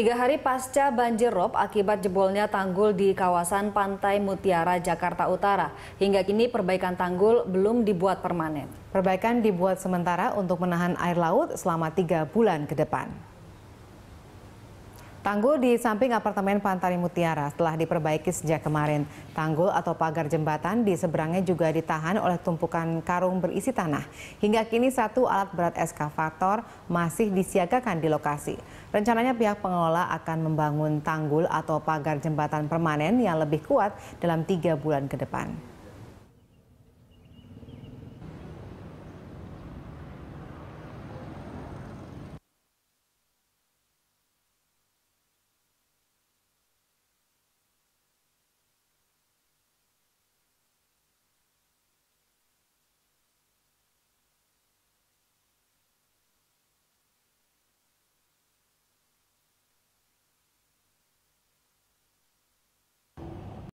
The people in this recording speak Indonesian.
Tiga hari pasca banjir rob akibat jebolnya tanggul di kawasan Pantai Mutiara, Jakarta Utara. Hingga kini perbaikan tanggul belum dibuat permanen. Perbaikan dibuat sementara untuk menahan air laut selama tiga bulan ke depan. Tanggul di samping apartemen Pantai Mutiara telah diperbaiki sejak kemarin. Tanggul atau pagar jembatan di seberangnya juga ditahan oleh tumpukan karung berisi tanah. Hingga kini satu alat berat eskavator masih disiagakan di lokasi. Rencananya pihak pengelola akan membangun tanggul atau pagar jembatan permanen yang lebih kuat dalam tiga bulan ke depan.